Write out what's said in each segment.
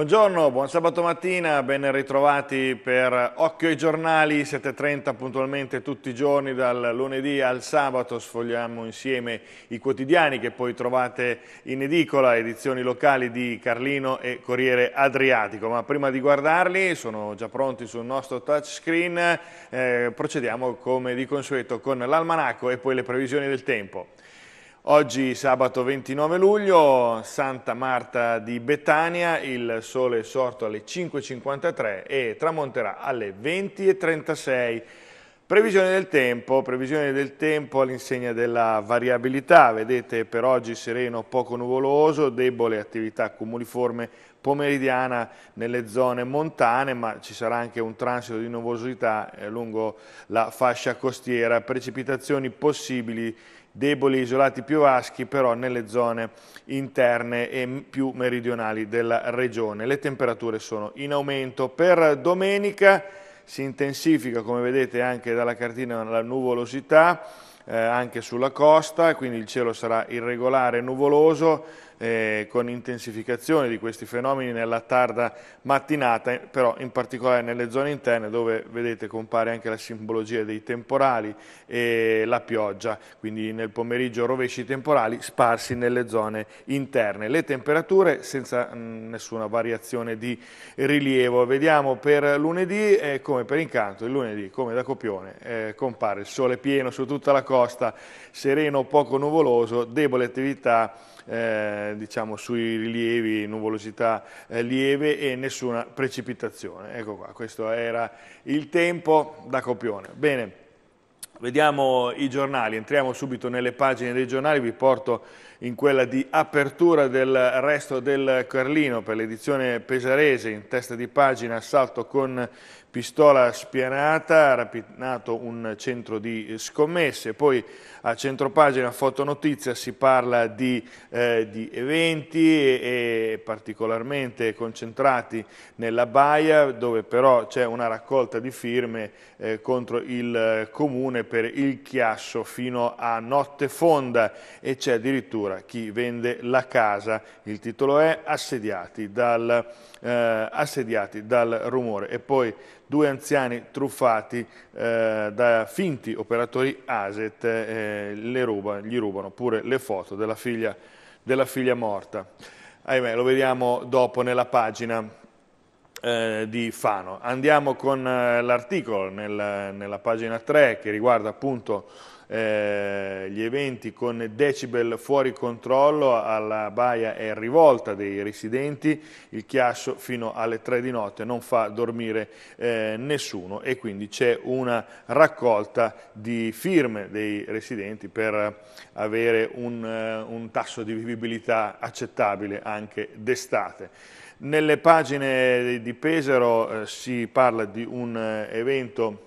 Buongiorno, buon sabato mattina, ben ritrovati per Occhio ai giornali, 7.30 puntualmente tutti i giorni dal lunedì al sabato, sfogliamo insieme i quotidiani che poi trovate in edicola, edizioni locali di Carlino e Corriere Adriatico, ma prima di guardarli, sono già pronti sul nostro touchscreen, eh, procediamo come di consueto con l'almanacco e poi le previsioni del tempo. Oggi sabato 29 luglio, Santa Marta di Betania, il sole è sorto alle 5.53 e tramonterà alle 20.36. Previsione del tempo, previsione del tempo all'insegna della variabilità, vedete per oggi sereno poco nuvoloso, debole attività comuniforme pomeridiana nelle zone montane, ma ci sarà anche un transito di nuvolosità eh, lungo la fascia costiera, precipitazioni possibili deboli isolati più vaschi, però nelle zone interne e più meridionali della regione. Le temperature sono in aumento. Per domenica si intensifica, come vedete anche dalla cartina, la nuvolosità, eh, anche sulla costa, quindi il cielo sarà irregolare e nuvoloso, eh, con intensificazione di questi fenomeni nella tarda mattinata, però in particolare nelle zone interne dove vedete compare anche la simbologia dei temporali e la pioggia, quindi nel pomeriggio rovesci temporali sparsi nelle zone interne. Le temperature senza mh, mm, nessuna variazione di rilievo. Vediamo per lunedì eh, come per incanto, il lunedì come da copione eh, compare il sole pieno su tutta la costa, sereno poco nuvoloso, debole attività eh, diciamo, sui rilievi, nuvolosità eh, lieve e nessuna precipitazione. Ecco qua, questo era il tempo da copione. Bene, vediamo i giornali, entriamo subito nelle pagine dei giornali, vi porto in quella di apertura del resto del Carlino per l'edizione pesarese in testa di pagina assalto con pistola spianata, rapinato un centro di scommesse, poi a centropagina fotonotizia si parla di, eh, di eventi e, e particolarmente concentrati nella Baia dove però c'è una raccolta di firme eh, contro il comune per il chiasso fino a notte fonda e c'è addirittura addirittura chi vende la casa, il titolo è Assediati dal, eh, assediati dal rumore e poi due anziani truffati eh, da finti operatori ASET, eh, ruba, gli rubano pure le foto della figlia, della figlia morta. Ahimè, lo vediamo dopo nella pagina. Eh, di Fano. Andiamo con eh, l'articolo nel, nella pagina 3 che riguarda appunto eh, gli eventi con decibel fuori controllo alla baia e rivolta dei residenti, il chiasso fino alle 3 di notte non fa dormire eh, nessuno e quindi c'è una raccolta di firme dei residenti per avere un, eh, un tasso di vivibilità accettabile anche d'estate. Nelle pagine di Pesaro eh, si parla di un eh, evento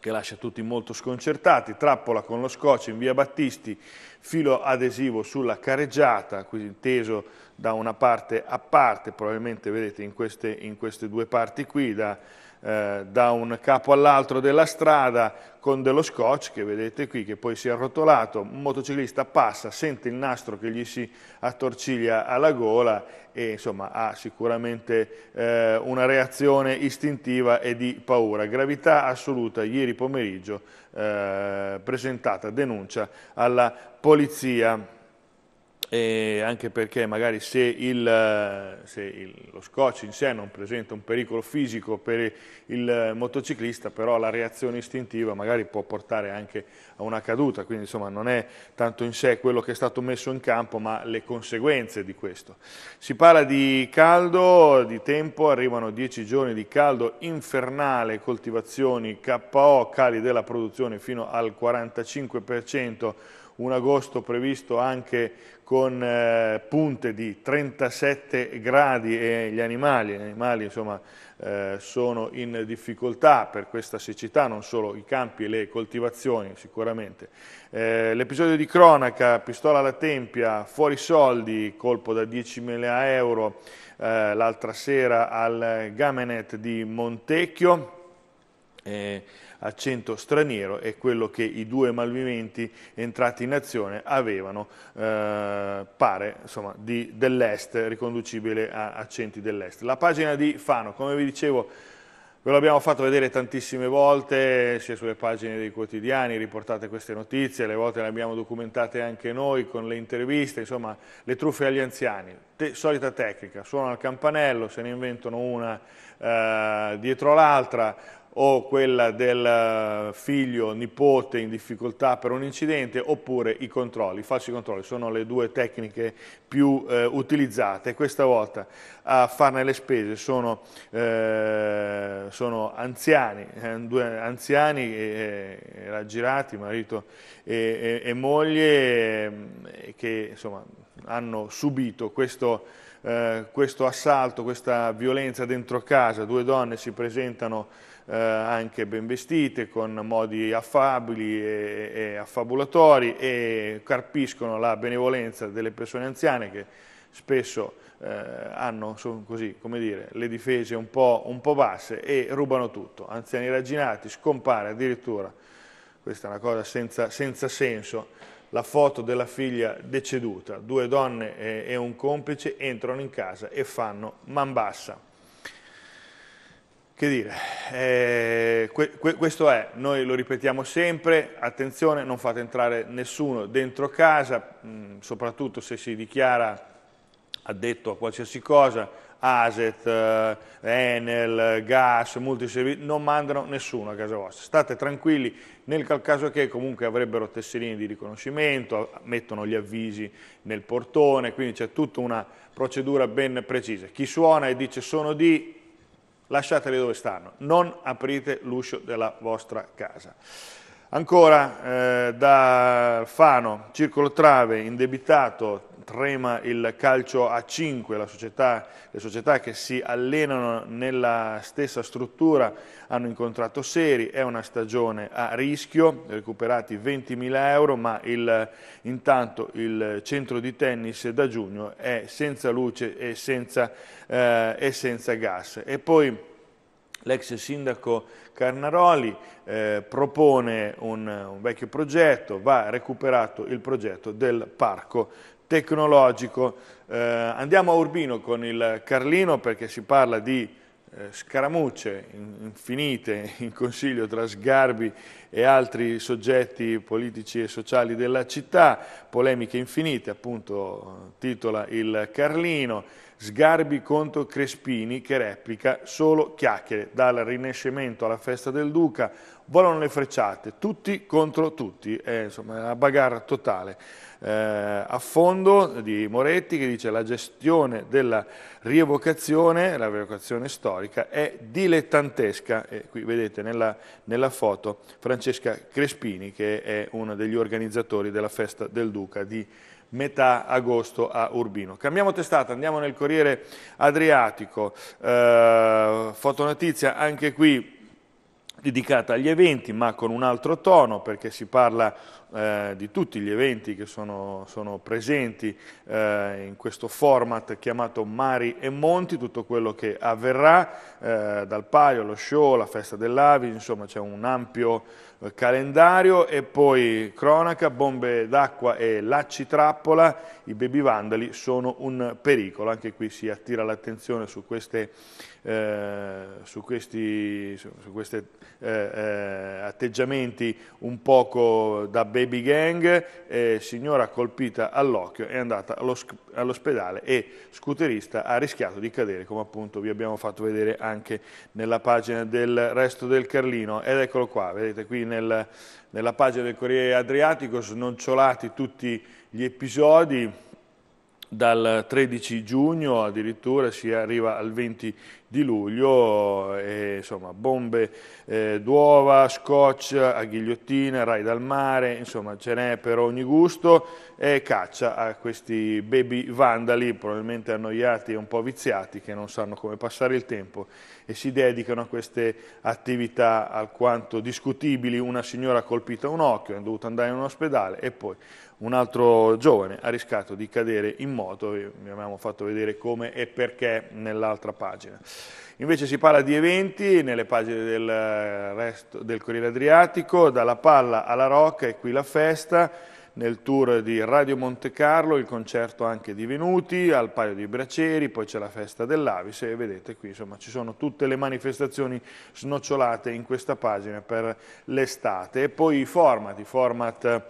che lascia tutti molto sconcertati, trappola con lo scotch in via Battisti, filo adesivo sulla careggiata, qui teso da una parte a parte, probabilmente vedete in queste, in queste due parti qui, da, eh, da un capo all'altro della strada con dello scotch che vedete qui che poi si è arrotolato, un motociclista passa, sente il nastro che gli si attorciglia alla gola e insomma ha sicuramente eh, una reazione istintiva e di paura. Gravità assoluta ieri pomeriggio eh, presentata denuncia alla polizia eh, anche perché magari se, il, se il, lo scotch in sé non presenta un pericolo fisico per il motociclista, però la reazione istintiva magari può portare anche a una caduta, quindi insomma non è tanto in sé quello che è stato messo in campo, ma le conseguenze di questo. Si parla di caldo, di tempo, arrivano 10 giorni di caldo infernale, coltivazioni KO, cali della produzione fino al 45%, un agosto previsto anche con eh, punte di 37 gradi e gli animali, gli animali insomma, eh, sono in difficoltà per questa siccità, non solo i campi e le coltivazioni sicuramente. Eh, l'episodio di cronaca, pistola alla tempia, fuori soldi, colpo da 10.000 euro eh, l'altra sera al Gamenet di Montecchio. Eh, accento straniero è quello che i due malviventi entrati in azione avevano, eh, pare, dell'est, riconducibile a accenti dell'est. La pagina di Fano, come vi dicevo, Ve l'abbiamo fatto vedere tantissime volte, sia sulle pagine dei quotidiani, riportate queste notizie, le volte le abbiamo documentate anche noi con le interviste, insomma le truffe agli anziani, Te, solita tecnica, suonano il campanello, se ne inventano una eh, dietro l'altra, o quella del eh, figlio, nipote in difficoltà per un incidente, oppure i controlli, i falsi controlli, sono le due tecniche più eh, utilizzate. Questa volta a farne le spese sono, eh, sono anziani, eh, due anziani eh, eh, raggirati, marito e, e, e moglie, che insomma, hanno subito questo, questo assalto, questa violenza dentro casa, due donne si presentano eh, anche ben vestite, con modi affabili e, e affabulatori e carpiscono la benevolenza delle persone anziane che spesso eh, hanno così, dire, le difese un po', un po', basse e rubano tutto. Anziani ragginati, scompare addirittura, questa è una cosa senza, senza senso, la foto della figlia deceduta, due donne e, e un complice entrano in casa e fanno man bassa. Che dire, eh, que, que, questo è, noi lo ripetiamo sempre, attenzione, non fate entrare nessuno dentro casa, mh, mm, soprattutto se si dichiara addetto a qualsiasi cosa, ASET, eh, Enel, Gas, multiservizi, non mandano nessuno a casa vostra. State tranquilli nel caso che comunque avrebbero tesserini di riconoscimento, mettono gli avvisi nel portone, quindi c'è tutta una procedura ben precisa. Chi suona e dice sono di, lasciateli dove stanno, non aprite l'uscio della vostra casa. Ancora eh, da Fano, Circolo Trave, indebitato, trema il calcio a 5, le società che si allenano nella stessa struttura hanno incontrato seri, è una stagione a rischio, recuperati 20.000 euro, ma il, intanto il centro di tennis da giugno è senza luce e senza, eh, e senza gas. E poi L'ex sindaco Carnaroli eh, propone un, un vecchio progetto, va recuperato il progetto del parco tecnologico. Eh, andiamo a Urbino con il Carlino perché si parla di eh, scaramucce infinite in consiglio tra Sgarbi e altri soggetti politici e sociali della città, polemiche infinite, appunto titola il Carlino, Sgarbi contro Crespini che replica solo chiacchiere, dal Rinascimento alla festa del Duca, volano le frecciate, tutti contro tutti, è insomma una bagarra totale. Eh, a fondo di Moretti che dice la gestione della rievocazione, la rievocazione storica, è dilettantesca. E qui vedete nella, nella foto Francesca Crespini che è uno degli organizzatori della festa del Duca di metà agosto a Urbino. Cambiamo testata, andiamo nel Corriere Adriatico, eh, fotonotizia anche qui dedicata agli eventi, ma con un altro tono, perché si parla eh, di tutti gli eventi che sono, sono presenti eh, in questo format chiamato Mari e Monti, tutto quello che avverrà eh, dal Palio, lo show, la festa dell'Avi, insomma c'è un ampio eh, calendario e poi cronaca, bombe d'acqua e lacci trappola, i baby vandali sono un pericolo, anche qui si attira l'attenzione su queste, eh, su questi, su, su queste, eh, eh, atteggiamenti un poco da baby baby gang, eh, signora colpita all'occhio, è andata all'ospedale e scooterista ha rischiato di cadere, come appunto vi abbiamo fatto vedere anche nella pagina del resto del Carlino. Ed eccolo qua, vedete qui nel, nella pagina del Corriere Adriatico snocciolati tutti gli episodi, dal 13 giugno addirittura si arriva al 20 di luglio, eh, e, insomma bombe eh, d'uova, scotch, a ghigliottina, rai dal mare, insomma ce n'è per ogni gusto e caccia a questi baby vandali probabilmente annoiati e un po' viziati che non sanno come passare il tempo e si dedicano a queste attività alquanto discutibili, una signora ha colpito un occhio, è dovuta andare in un ospedale e poi un altro giovane ha rischiato di cadere in moto, vi abbiamo fatto vedere come e perché nell'altra pagina. Invece si parla di eventi nelle pagine del, resto, del Corriere Adriatico, dalla palla alla rocca e qui la festa, nel tour di Radio Monte Carlo, il concerto anche di Venuti, al Paio di Braceri, poi c'è la festa dell'Avis e vedete qui insomma ci sono tutte le manifestazioni snocciolate in questa pagina per l'estate e poi i format, i format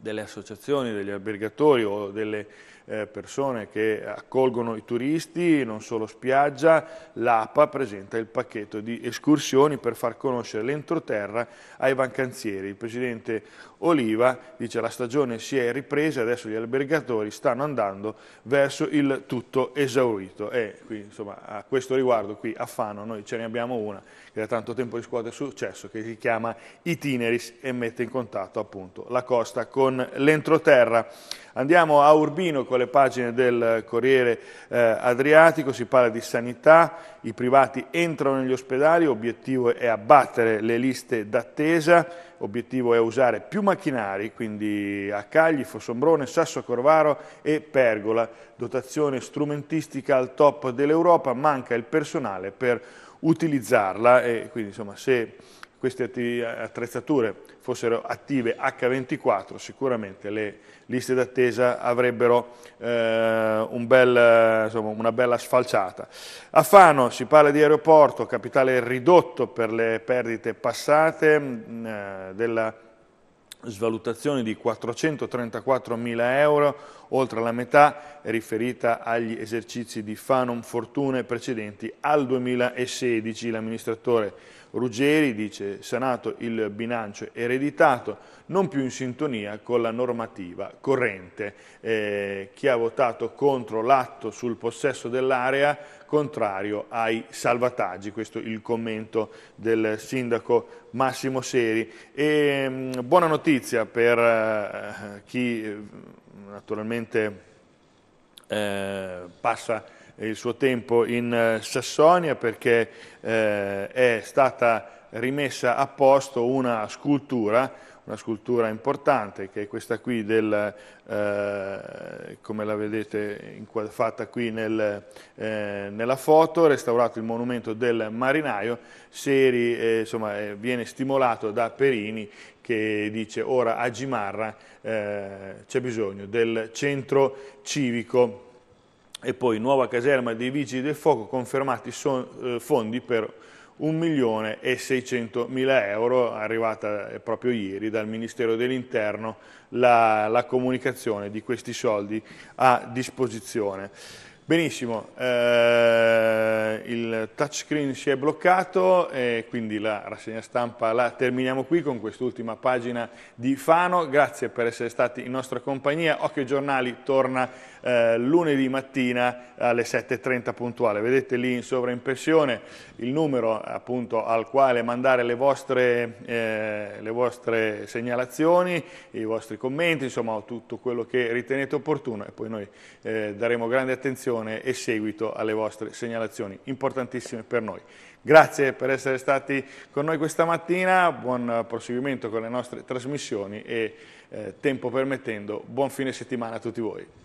delle associazioni, degli albergatori o delle eh, persone che accolgono i turisti, non solo spiaggia, l'APA presenta il pacchetto di escursioni per far conoscere l'entroterra ai vacanzieri. Il presidente Oliva dice che la stagione si è ripresa, adesso gli albergatori stanno andando verso il tutto esaurito. E qui, insomma, a questo riguardo qui a Fano noi ce ne abbiamo una che da tanto tempo riscuote successo, che si chiama Itineris e mette in contatto appunto la costa con l'entroterra. Andiamo a Urbino con con le pagine del Corriere eh, Adriatico, si parla di sanità, i privati entrano negli ospedali, obiettivo è abbattere le liste d'attesa, obiettivo è usare più macchinari, quindi a Cagli, Fossombrone, Sasso Corvaro e Pergola, dotazione strumentistica al top dell'Europa, manca il personale per utilizzarla e quindi insomma se queste attrezzature fossero attive H24, sicuramente le liste d'attesa avrebbero eh, un bel, insomma, una bella sfalciata. A Fano si parla di aeroporto, capitale ridotto per le perdite passate mm, eh, della svalutazione di 434 mila euro, oltre la metà è riferita agli esercizi di Fanon Fortune precedenti al 2016. L'amministratore Ruggeri dice sanato il bilancio ereditato, non più in sintonia con la normativa corrente. Eh, chi ha votato contro l'atto sul possesso dell'area contrario ai salvataggi, questo è il commento del sindaco Massimo Seri. E, ehm, buona notizia per eh, chi eh, naturalmente eh, passa il suo tempo in eh, Sassonia perché eh, è stata rimessa a posto una scultura, una scultura importante che è questa qui, del, eh, come la vedete fatta qui nel, eh, nella foto, restaurato il monumento del marinaio, Seri eh, insomma, eh, viene stimolato da Perini che dice ora a Gimarra c'è bisogno del centro civico e poi nuova caserma dei vigili del fuoco confermati son, eh, fondi per 1.600.000 euro arrivata eh, proprio ieri dal Ministero dell'Interno la, la comunicazione di questi soldi a disposizione. Benissimo, eh, il touchscreen si è bloccato e quindi la rassegna stampa la terminiamo qui con quest'ultima pagina di Fano. Grazie per essere stati in nostra compagnia. Occhio Giornali torna eh, lunedì mattina alle 7.30 puntuale. Vedete lì in sovraimpressione il numero appunto, al quale mandare le vostre, eh, le vostre segnalazioni, i vostri commenti, insomma tutto quello che ritenete opportuno e poi noi eh, daremo grande attenzione attenzione e seguito alle vostre segnalazioni, importantissime per noi. Grazie per essere stati con noi questa mattina, buon proseguimento con le nostre trasmissioni e eh, tempo permettendo buon fine settimana a tutti voi.